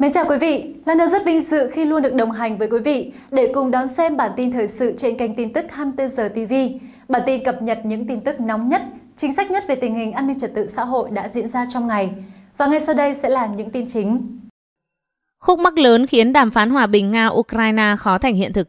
Mến chào quý vị, Lan Đa rất vinh dự khi luôn được đồng hành với quý vị để cùng đón xem bản tin thời sự trên kênh tin tức 24 giờ TV. Bản tin cập nhật những tin tức nóng nhất, chính sách nhất về tình hình an ninh trật tự xã hội đã diễn ra trong ngày. Và ngay sau đây sẽ là những tin chính. Khúc mắc lớn khiến đàm phán hòa bình Nga-Ukraine khó thành hiện thực.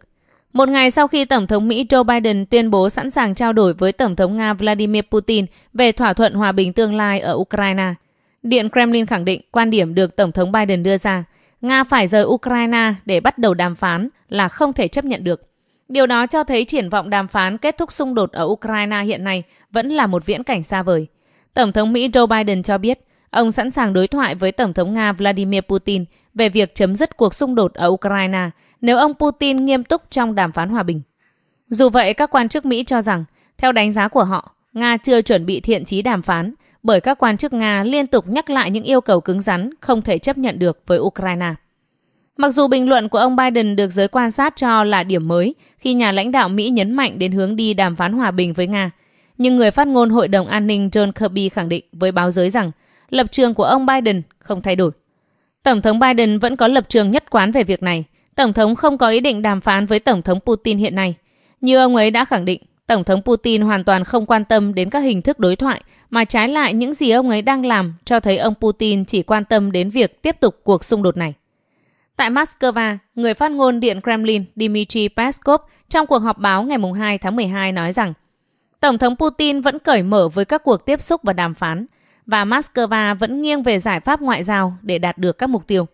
Một ngày sau khi Tổng thống Mỹ Joe Biden tuyên bố sẵn sàng trao đổi với Tổng thống Nga Vladimir Putin về thỏa thuận hòa bình tương lai ở Ukraine – Điện Kremlin khẳng định quan điểm được Tổng thống Biden đưa ra, Nga phải rời Ukraine để bắt đầu đàm phán là không thể chấp nhận được. Điều đó cho thấy triển vọng đàm phán kết thúc xung đột ở Ukraine hiện nay vẫn là một viễn cảnh xa vời. Tổng thống Mỹ Joe Biden cho biết, ông sẵn sàng đối thoại với Tổng thống Nga Vladimir Putin về việc chấm dứt cuộc xung đột ở Ukraine nếu ông Putin nghiêm túc trong đàm phán hòa bình. Dù vậy, các quan chức Mỹ cho rằng, theo đánh giá của họ, Nga chưa chuẩn bị thiện trí đàm phán bởi các quan chức Nga liên tục nhắc lại những yêu cầu cứng rắn không thể chấp nhận được với Ukraine. Mặc dù bình luận của ông Biden được giới quan sát cho là điểm mới khi nhà lãnh đạo Mỹ nhấn mạnh đến hướng đi đàm phán hòa bình với Nga, nhưng người phát ngôn Hội đồng An ninh John Kirby khẳng định với báo giới rằng lập trường của ông Biden không thay đổi. Tổng thống Biden vẫn có lập trường nhất quán về việc này. Tổng thống không có ý định đàm phán với Tổng thống Putin hiện nay. Như ông ấy đã khẳng định, Tổng thống Putin hoàn toàn không quan tâm đến các hình thức đối thoại, mà trái lại những gì ông ấy đang làm cho thấy ông Putin chỉ quan tâm đến việc tiếp tục cuộc xung đột này. Tại Moscow, người phát ngôn Điện Kremlin Dmitry Peskov trong cuộc họp báo ngày 2 tháng 12 nói rằng Tổng thống Putin vẫn cởi mở với các cuộc tiếp xúc và đàm phán, và Moscow vẫn nghiêng về giải pháp ngoại giao để đạt được các mục tiêu.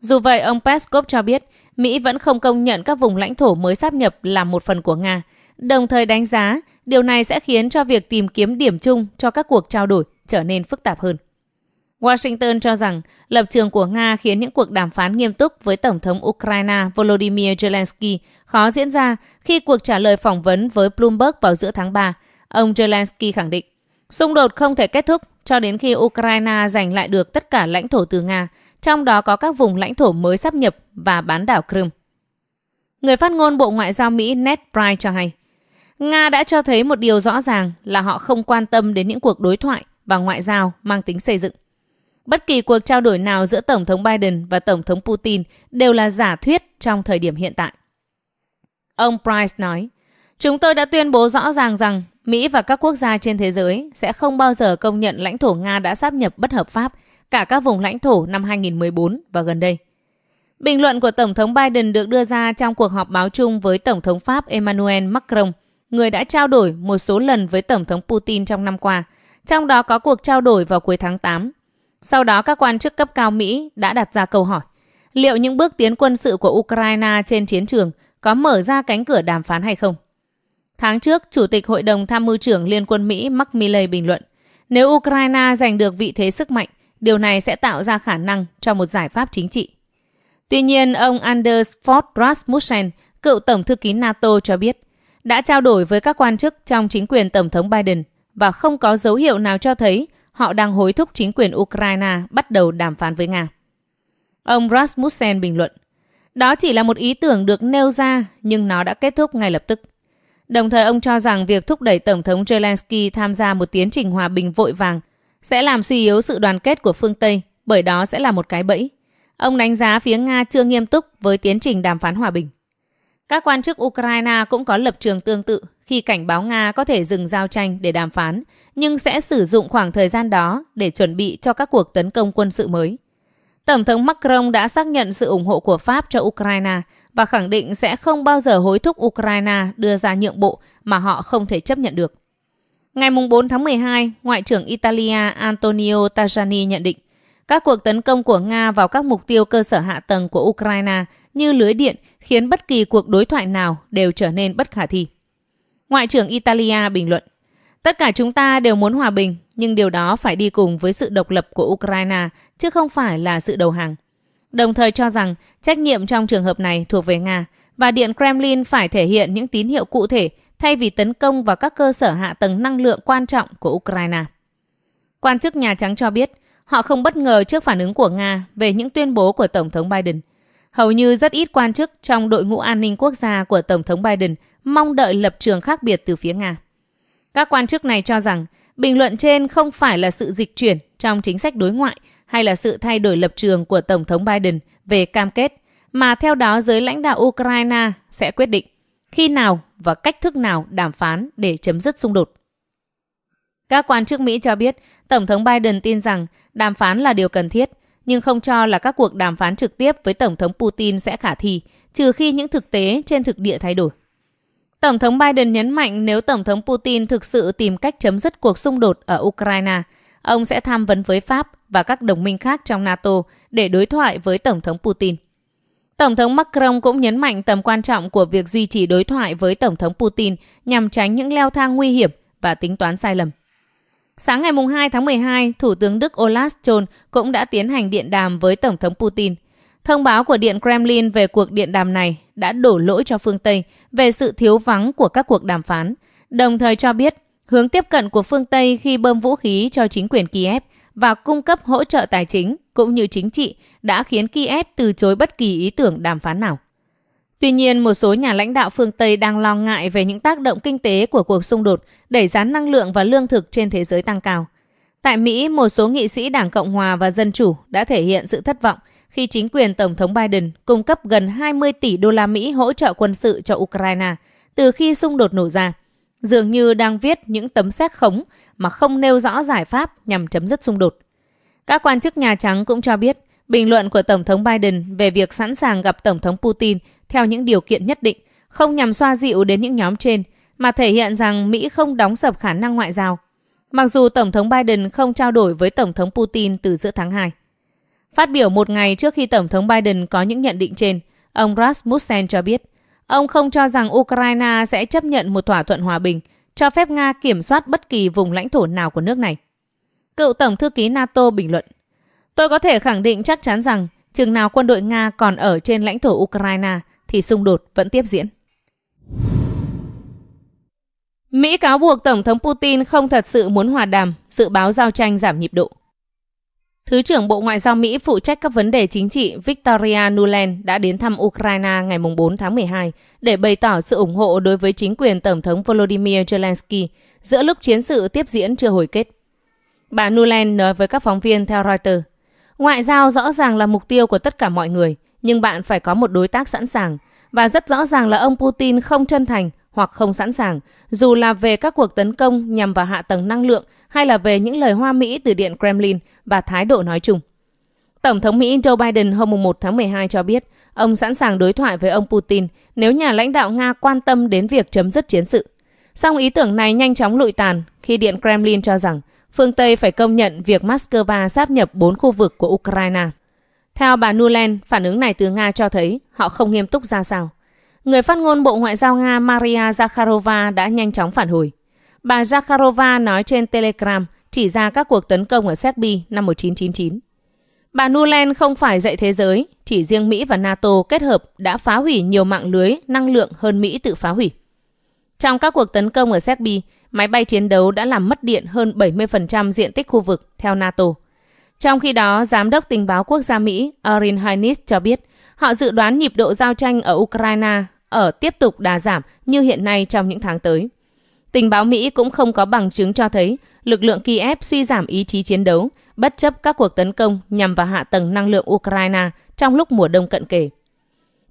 Dù vậy, ông Peskov cho biết Mỹ vẫn không công nhận các vùng lãnh thổ mới sáp nhập là một phần của Nga – Đồng thời đánh giá, điều này sẽ khiến cho việc tìm kiếm điểm chung cho các cuộc trao đổi trở nên phức tạp hơn. Washington cho rằng lập trường của Nga khiến những cuộc đàm phán nghiêm túc với Tổng thống Ukraine Volodymyr Zelensky khó diễn ra khi cuộc trả lời phỏng vấn với Bloomberg vào giữa tháng 3. Ông Zelensky khẳng định, xung đột không thể kết thúc cho đến khi Ukraine giành lại được tất cả lãnh thổ từ Nga, trong đó có các vùng lãnh thổ mới sắp nhập và bán đảo Crimea. Người phát ngôn Bộ Ngoại giao Mỹ Ned Price cho hay, Nga đã cho thấy một điều rõ ràng là họ không quan tâm đến những cuộc đối thoại và ngoại giao mang tính xây dựng. Bất kỳ cuộc trao đổi nào giữa Tổng thống Biden và Tổng thống Putin đều là giả thuyết trong thời điểm hiện tại. Ông Price nói, Chúng tôi đã tuyên bố rõ ràng rằng Mỹ và các quốc gia trên thế giới sẽ không bao giờ công nhận lãnh thổ Nga đã sáp nhập bất hợp pháp cả các vùng lãnh thổ năm 2014 và gần đây. Bình luận của Tổng thống Biden được đưa ra trong cuộc họp báo chung với Tổng thống Pháp Emmanuel Macron – người đã trao đổi một số lần với Tổng thống Putin trong năm qua, trong đó có cuộc trao đổi vào cuối tháng 8. Sau đó các quan chức cấp cao Mỹ đã đặt ra câu hỏi, liệu những bước tiến quân sự của Ukraine trên chiến trường có mở ra cánh cửa đàm phán hay không? Tháng trước, Chủ tịch Hội đồng Tham mưu trưởng Liên quân Mỹ Mark Milley bình luận, nếu Ukraine giành được vị thế sức mạnh, điều này sẽ tạo ra khả năng cho một giải pháp chính trị. Tuy nhiên, ông Anders Fogh Rasmussen, cựu Tổng thư ký NATO cho biết, đã trao đổi với các quan chức trong chính quyền Tổng thống Biden và không có dấu hiệu nào cho thấy họ đang hối thúc chính quyền Ukraine bắt đầu đàm phán với Nga. Ông Rasmussen bình luận, đó chỉ là một ý tưởng được nêu ra nhưng nó đã kết thúc ngay lập tức. Đồng thời ông cho rằng việc thúc đẩy Tổng thống Zelensky tham gia một tiến trình hòa bình vội vàng sẽ làm suy yếu sự đoàn kết của phương Tây, bởi đó sẽ là một cái bẫy. Ông đánh giá phía Nga chưa nghiêm túc với tiến trình đàm phán hòa bình. Các quan chức Ukraine cũng có lập trường tương tự khi cảnh báo Nga có thể dừng giao tranh để đàm phán, nhưng sẽ sử dụng khoảng thời gian đó để chuẩn bị cho các cuộc tấn công quân sự mới. Tổng thống Macron đã xác nhận sự ủng hộ của Pháp cho Ukraine và khẳng định sẽ không bao giờ hối thúc Ukraine đưa ra nhượng bộ mà họ không thể chấp nhận được. Ngày 4 tháng 12, Ngoại trưởng Italia Antonio Tajani nhận định các cuộc tấn công của Nga vào các mục tiêu cơ sở hạ tầng của Ukraine như lưới điện khiến bất kỳ cuộc đối thoại nào đều trở nên bất khả thi. Ngoại trưởng Italia bình luận, tất cả chúng ta đều muốn hòa bình, nhưng điều đó phải đi cùng với sự độc lập của Ukraine, chứ không phải là sự đầu hàng. Đồng thời cho rằng trách nhiệm trong trường hợp này thuộc về Nga, và Điện Kremlin phải thể hiện những tín hiệu cụ thể thay vì tấn công vào các cơ sở hạ tầng năng lượng quan trọng của Ukraine. Quan chức Nhà Trắng cho biết, họ không bất ngờ trước phản ứng của Nga về những tuyên bố của Tổng thống Biden – Hầu như rất ít quan chức trong đội ngũ an ninh quốc gia của Tổng thống Biden mong đợi lập trường khác biệt từ phía Nga. Các quan chức này cho rằng bình luận trên không phải là sự dịch chuyển trong chính sách đối ngoại hay là sự thay đổi lập trường của Tổng thống Biden về cam kết, mà theo đó giới lãnh đạo Ukraine sẽ quyết định khi nào và cách thức nào đàm phán để chấm dứt xung đột. Các quan chức Mỹ cho biết Tổng thống Biden tin rằng đàm phán là điều cần thiết – nhưng không cho là các cuộc đàm phán trực tiếp với Tổng thống Putin sẽ khả thi, trừ khi những thực tế trên thực địa thay đổi. Tổng thống Biden nhấn mạnh nếu Tổng thống Putin thực sự tìm cách chấm dứt cuộc xung đột ở Ukraine, ông sẽ tham vấn với Pháp và các đồng minh khác trong NATO để đối thoại với Tổng thống Putin. Tổng thống Macron cũng nhấn mạnh tầm quan trọng của việc duy trì đối thoại với Tổng thống Putin nhằm tránh những leo thang nguy hiểm và tính toán sai lầm. Sáng ngày 2 tháng 12, Thủ tướng Đức Olaf Scholz cũng đã tiến hành điện đàm với Tổng thống Putin. Thông báo của Điện Kremlin về cuộc điện đàm này đã đổ lỗi cho phương Tây về sự thiếu vắng của các cuộc đàm phán, đồng thời cho biết hướng tiếp cận của phương Tây khi bơm vũ khí cho chính quyền Kiev và cung cấp hỗ trợ tài chính cũng như chính trị đã khiến Kiev từ chối bất kỳ ý tưởng đàm phán nào. Tuy nhiên, một số nhà lãnh đạo phương Tây đang lo ngại về những tác động kinh tế của cuộc xung đột đẩy giá năng lượng và lương thực trên thế giới tăng cao. Tại Mỹ, một số nghị sĩ Đảng Cộng hòa và Dân chủ đã thể hiện sự thất vọng khi chính quyền Tổng thống Biden cung cấp gần 20 tỷ đô la Mỹ hỗ trợ quân sự cho Ukraine từ khi xung đột nổ ra, dường như đang viết những tấm xét khống mà không nêu rõ giải pháp nhằm chấm dứt xung đột. Các quan chức Nhà Trắng cũng cho biết, bình luận của Tổng thống Biden về việc sẵn sàng gặp Tổng thống Putin theo những điều kiện nhất định, không nhằm xoa dịu đến những nhóm trên, mà thể hiện rằng Mỹ không đóng sập khả năng ngoại giao. Mặc dù Tổng thống Biden không trao đổi với Tổng thống Putin từ giữa tháng 2. Phát biểu một ngày trước khi Tổng thống Biden có những nhận định trên, ông Rasmussen cho biết, ông không cho rằng Ukraine sẽ chấp nhận một thỏa thuận hòa bình, cho phép Nga kiểm soát bất kỳ vùng lãnh thổ nào của nước này. Cựu Tổng thư ký NATO bình luận, Tôi có thể khẳng định chắc chắn rằng chừng nào quân đội Nga còn ở trên lãnh thổ Ukraine – thì xung đột vẫn tiếp diễn. Mỹ cáo buộc Tổng thống Putin không thật sự muốn hòa đàm, dự báo giao tranh giảm nhịp độ. Thứ trưởng Bộ Ngoại giao Mỹ phụ trách các vấn đề chính trị Victoria Nuland đã đến thăm Ukraine ngày 4 tháng 12 để bày tỏ sự ủng hộ đối với chính quyền Tổng thống Volodymyr Zelensky giữa lúc chiến sự tiếp diễn chưa hồi kết. Bà Nuland nói với các phóng viên theo Reuters, Ngoại giao rõ ràng là mục tiêu của tất cả mọi người – nhưng bạn phải có một đối tác sẵn sàng. Và rất rõ ràng là ông Putin không chân thành hoặc không sẵn sàng, dù là về các cuộc tấn công nhằm vào hạ tầng năng lượng hay là về những lời hoa Mỹ từ Điện Kremlin và thái độ nói chung. Tổng thống Mỹ Joe Biden hôm 1 tháng 12 cho biết, ông sẵn sàng đối thoại với ông Putin nếu nhà lãnh đạo Nga quan tâm đến việc chấm dứt chiến sự. Song ý tưởng này nhanh chóng lụi tàn khi Điện Kremlin cho rằng phương Tây phải công nhận việc Moscow sáp nhập bốn khu vực của Ukraine. Theo bà Nuland, phản ứng này từ Nga cho thấy họ không nghiêm túc ra sao. Người phát ngôn Bộ Ngoại giao Nga Maria Zakharova đã nhanh chóng phản hồi. Bà Zakharova nói trên Telegram chỉ ra các cuộc tấn công ở Serbia năm 1999. Bà Nuland không phải dạy thế giới, chỉ riêng Mỹ và NATO kết hợp đã phá hủy nhiều mạng lưới năng lượng hơn Mỹ tự phá hủy. Trong các cuộc tấn công ở Serbia, máy bay chiến đấu đã làm mất điện hơn 70% diện tích khu vực theo NATO. Trong khi đó, Giám đốc Tình báo Quốc gia Mỹ Erin Hynes cho biết họ dự đoán nhịp độ giao tranh ở Ukraine ở tiếp tục đà giảm như hiện nay trong những tháng tới. Tình báo Mỹ cũng không có bằng chứng cho thấy lực lượng Kiev suy giảm ý chí chiến đấu bất chấp các cuộc tấn công nhằm vào hạ tầng năng lượng Ukraine trong lúc mùa đông cận kề.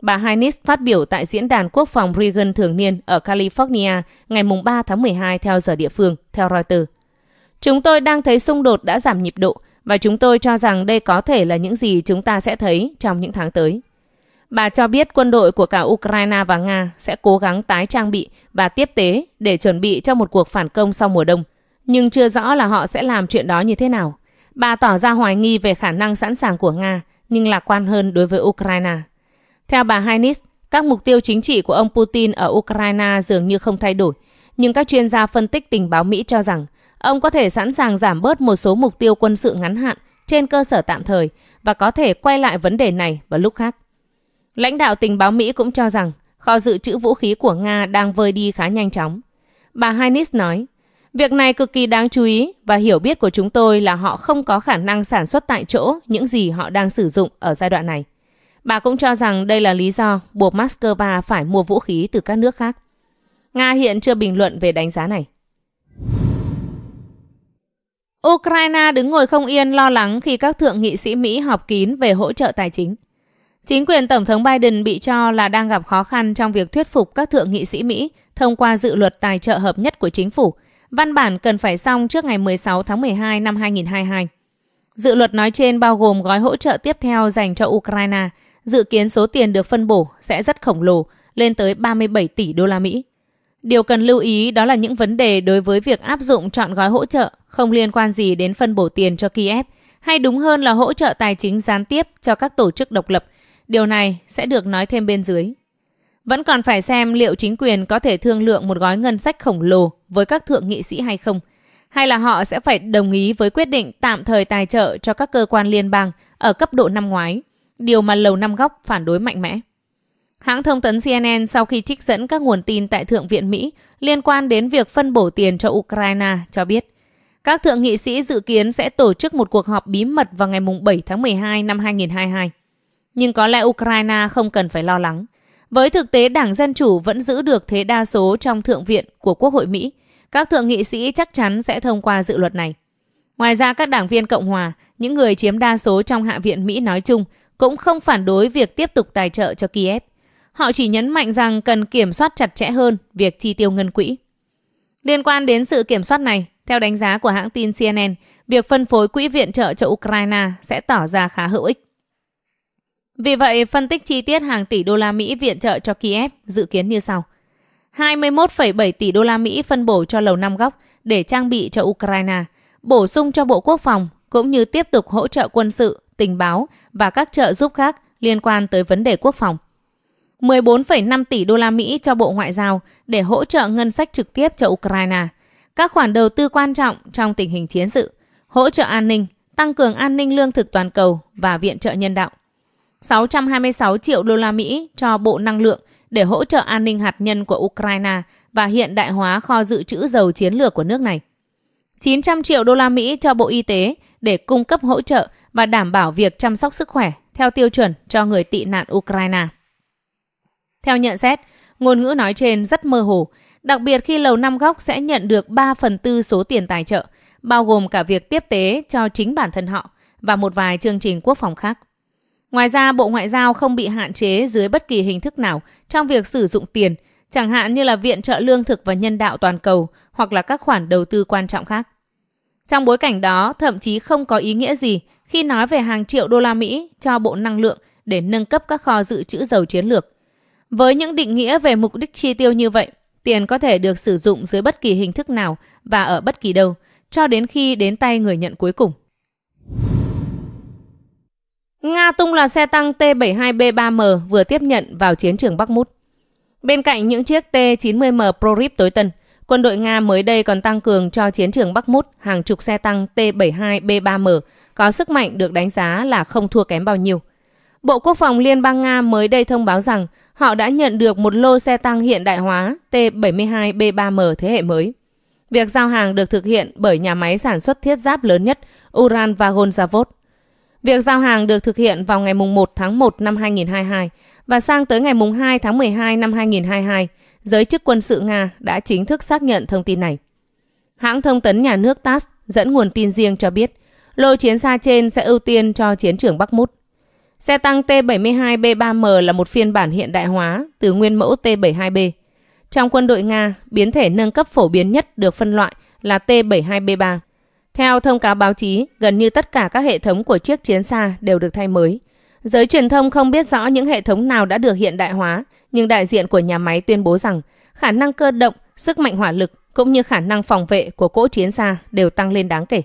Bà Hynes phát biểu tại Diễn đàn Quốc phòng Reagan thường niên ở California ngày 3 tháng 12 theo giờ địa phương, theo Reuters. Chúng tôi đang thấy xung đột đã giảm nhịp độ và chúng tôi cho rằng đây có thể là những gì chúng ta sẽ thấy trong những tháng tới. Bà cho biết quân đội của cả Ukraine và Nga sẽ cố gắng tái trang bị và tiếp tế để chuẩn bị cho một cuộc phản công sau mùa đông, nhưng chưa rõ là họ sẽ làm chuyện đó như thế nào. Bà tỏ ra hoài nghi về khả năng sẵn sàng của Nga, nhưng lạc quan hơn đối với Ukraine. Theo bà Heinis, các mục tiêu chính trị của ông Putin ở Ukraine dường như không thay đổi, nhưng các chuyên gia phân tích tình báo Mỹ cho rằng Ông có thể sẵn sàng giảm bớt một số mục tiêu quân sự ngắn hạn trên cơ sở tạm thời và có thể quay lại vấn đề này vào lúc khác. Lãnh đạo tình báo Mỹ cũng cho rằng kho dự trữ vũ khí của Nga đang vơi đi khá nhanh chóng. Bà Heinis nói, Việc này cực kỳ đáng chú ý và hiểu biết của chúng tôi là họ không có khả năng sản xuất tại chỗ những gì họ đang sử dụng ở giai đoạn này. Bà cũng cho rằng đây là lý do buộc Moscow phải mua vũ khí từ các nước khác. Nga hiện chưa bình luận về đánh giá này. Ukraine đứng ngồi không yên lo lắng khi các thượng nghị sĩ Mỹ họp kín về hỗ trợ tài chính. Chính quyền Tổng thống Biden bị cho là đang gặp khó khăn trong việc thuyết phục các thượng nghị sĩ Mỹ thông qua dự luật tài trợ hợp nhất của chính phủ. Văn bản cần phải xong trước ngày 16 tháng 12 năm 2022. Dự luật nói trên bao gồm gói hỗ trợ tiếp theo dành cho Ukraine. Dự kiến số tiền được phân bổ sẽ rất khổng lồ, lên tới 37 tỷ đô la Mỹ. Điều cần lưu ý đó là những vấn đề đối với việc áp dụng chọn gói hỗ trợ không liên quan gì đến phân bổ tiền cho Kiev, hay đúng hơn là hỗ trợ tài chính gián tiếp cho các tổ chức độc lập. Điều này sẽ được nói thêm bên dưới. Vẫn còn phải xem liệu chính quyền có thể thương lượng một gói ngân sách khổng lồ với các thượng nghị sĩ hay không, hay là họ sẽ phải đồng ý với quyết định tạm thời tài trợ cho các cơ quan liên bang ở cấp độ năm ngoái, điều mà Lầu Năm Góc phản đối mạnh mẽ. Hãng thông tấn CNN sau khi trích dẫn các nguồn tin tại Thượng viện Mỹ liên quan đến việc phân bổ tiền cho Ukraine cho biết, các thượng nghị sĩ dự kiến sẽ tổ chức một cuộc họp bí mật vào ngày 7 tháng 12 năm 2022. Nhưng có lẽ Ukraine không cần phải lo lắng. Với thực tế Đảng Dân Chủ vẫn giữ được thế đa số trong Thượng viện của Quốc hội Mỹ, các thượng nghị sĩ chắc chắn sẽ thông qua dự luật này. Ngoài ra, các đảng viên Cộng hòa, những người chiếm đa số trong Hạ viện Mỹ nói chung, cũng không phản đối việc tiếp tục tài trợ cho Kiev. Họ chỉ nhấn mạnh rằng cần kiểm soát chặt chẽ hơn việc chi tiêu ngân quỹ. Liên quan đến sự kiểm soát này, theo đánh giá của hãng tin CNN, việc phân phối quỹ viện trợ cho Ukraine sẽ tỏ ra khá hữu ích. Vì vậy, phân tích chi tiết hàng tỷ đô la Mỹ viện trợ cho Kiev dự kiến như sau. 21,7 tỷ đô la Mỹ phân bổ cho Lầu Năm Góc để trang bị cho Ukraine, bổ sung cho Bộ Quốc phòng cũng như tiếp tục hỗ trợ quân sự, tình báo và các trợ giúp khác liên quan tới vấn đề quốc phòng. 14,5 tỷ đô la Mỹ cho Bộ Ngoại giao để hỗ trợ ngân sách trực tiếp cho Ukraine, các khoản đầu tư quan trọng trong tình hình chiến sự, hỗ trợ an ninh, tăng cường an ninh lương thực toàn cầu và viện trợ nhân đạo. 626 triệu đô la Mỹ cho Bộ Năng lượng để hỗ trợ an ninh hạt nhân của Ukraine và hiện đại hóa kho dự trữ dầu chiến lược của nước này. 900 triệu đô la Mỹ cho Bộ Y tế để cung cấp hỗ trợ và đảm bảo việc chăm sóc sức khỏe theo tiêu chuẩn cho người tị nạn Ukraine. Theo nhận xét, ngôn ngữ nói trên rất mơ hồ, đặc biệt khi Lầu Năm Góc sẽ nhận được 3 phần tư số tiền tài trợ, bao gồm cả việc tiếp tế cho chính bản thân họ và một vài chương trình quốc phòng khác. Ngoài ra, Bộ Ngoại giao không bị hạn chế dưới bất kỳ hình thức nào trong việc sử dụng tiền, chẳng hạn như là viện trợ lương thực và nhân đạo toàn cầu hoặc là các khoản đầu tư quan trọng khác. Trong bối cảnh đó, thậm chí không có ý nghĩa gì khi nói về hàng triệu đô la Mỹ cho Bộ Năng lượng để nâng cấp các kho dự trữ dầu chiến lược. Với những định nghĩa về mục đích chi tiêu như vậy, tiền có thể được sử dụng dưới bất kỳ hình thức nào và ở bất kỳ đâu, cho đến khi đến tay người nhận cuối cùng. Nga tung là xe tăng T-72B3M vừa tiếp nhận vào chiến trường Bắc Mút. Bên cạnh những chiếc T-90M Prorip tối tân, quân đội Nga mới đây còn tăng cường cho chiến trường Bắc Mút hàng chục xe tăng T-72B3M có sức mạnh được đánh giá là không thua kém bao nhiêu. Bộ Quốc phòng Liên bang Nga mới đây thông báo rằng họ đã nhận được một lô xe tăng hiện đại hóa T-72B3M thế hệ mới. Việc giao hàng được thực hiện bởi nhà máy sản xuất thiết giáp lớn nhất Uran Vagon Zavod. Việc giao hàng được thực hiện vào ngày 1 tháng 1 năm 2022 và sang tới ngày 2 tháng 12 năm 2022, giới chức quân sự Nga đã chính thức xác nhận thông tin này. Hãng thông tấn nhà nước TASS dẫn nguồn tin riêng cho biết, lô chiến xa trên sẽ ưu tiên cho chiến trường Bắc Mút. Xe tăng T-72B3M là một phiên bản hiện đại hóa từ nguyên mẫu T-72B. Trong quân đội Nga, biến thể nâng cấp phổ biến nhất được phân loại là T-72B3. Theo thông cáo báo chí, gần như tất cả các hệ thống của chiếc chiến xa đều được thay mới. Giới truyền thông không biết rõ những hệ thống nào đã được hiện đại hóa, nhưng đại diện của nhà máy tuyên bố rằng khả năng cơ động, sức mạnh hỏa lực cũng như khả năng phòng vệ của cỗ chiến xa đều tăng lên đáng kể.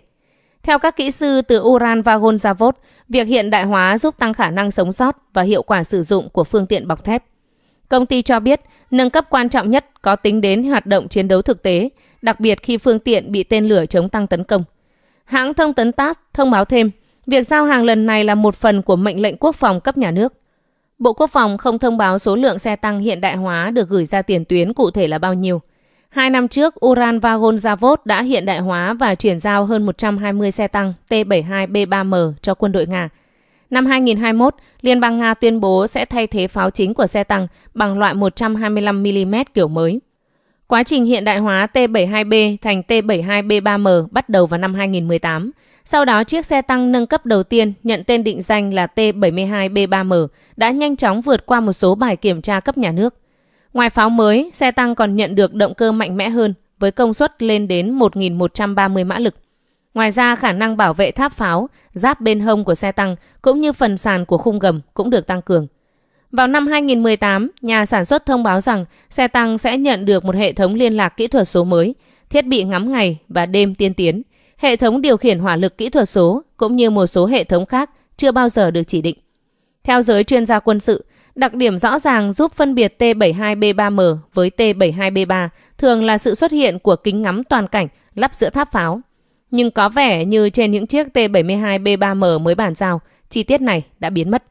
Theo các kỹ sư từ Uran Vagon Zavod, việc hiện đại hóa giúp tăng khả năng sống sót và hiệu quả sử dụng của phương tiện bọc thép. Công ty cho biết, nâng cấp quan trọng nhất có tính đến hoạt động chiến đấu thực tế, đặc biệt khi phương tiện bị tên lửa chống tăng tấn công. Hãng thông tấn TASS thông báo thêm, việc giao hàng lần này là một phần của mệnh lệnh quốc phòng cấp nhà nước. Bộ Quốc phòng không thông báo số lượng xe tăng hiện đại hóa được gửi ra tiền tuyến cụ thể là bao nhiêu. Hai năm trước, Uran Vagon Zavod đã hiện đại hóa và chuyển giao hơn 120 xe tăng T-72B3M cho quân đội Nga. Năm 2021, Liên bang Nga tuyên bố sẽ thay thế pháo chính của xe tăng bằng loại 125mm kiểu mới. Quá trình hiện đại hóa T-72B thành T-72B3M bắt đầu vào năm 2018. Sau đó, chiếc xe tăng nâng cấp đầu tiên nhận tên định danh là T-72B3M đã nhanh chóng vượt qua một số bài kiểm tra cấp nhà nước. Ngoài pháo mới, xe tăng còn nhận được động cơ mạnh mẽ hơn với công suất lên đến 1.130 mã lực. Ngoài ra, khả năng bảo vệ tháp pháo, giáp bên hông của xe tăng cũng như phần sàn của khung gầm cũng được tăng cường. Vào năm 2018, nhà sản xuất thông báo rằng xe tăng sẽ nhận được một hệ thống liên lạc kỹ thuật số mới, thiết bị ngắm ngày và đêm tiên tiến, hệ thống điều khiển hỏa lực kỹ thuật số cũng như một số hệ thống khác chưa bao giờ được chỉ định. Theo giới chuyên gia quân sự, Đặc điểm rõ ràng giúp phân biệt T72B3M với T72B3 thường là sự xuất hiện của kính ngắm toàn cảnh lắp giữa tháp pháo. Nhưng có vẻ như trên những chiếc T72B3M mới bàn giao, chi tiết này đã biến mất.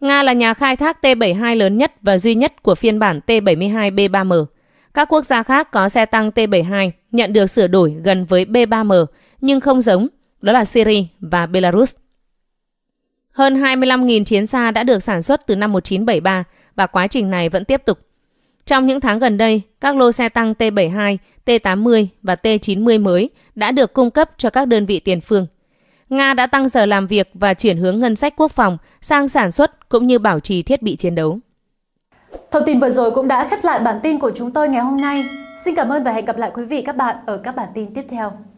Nga là nhà khai thác T72 lớn nhất và duy nhất của phiên bản T72B3M. Các quốc gia khác có xe tăng T72 nhận được sửa đổi gần với B3M nhưng không giống, đó là Syria và Belarus. Hơn 25.000 chiến xa đã được sản xuất từ năm 1973 và quá trình này vẫn tiếp tục. Trong những tháng gần đây, các lô xe tăng T-72, T-80 và T-90 mới đã được cung cấp cho các đơn vị tiền phương. Nga đã tăng giờ làm việc và chuyển hướng ngân sách quốc phòng sang sản xuất cũng như bảo trì thiết bị chiến đấu. Thông tin vừa rồi cũng đã khép lại bản tin của chúng tôi ngày hôm nay. Xin cảm ơn và hẹn gặp lại quý vị các bạn ở các bản tin tiếp theo.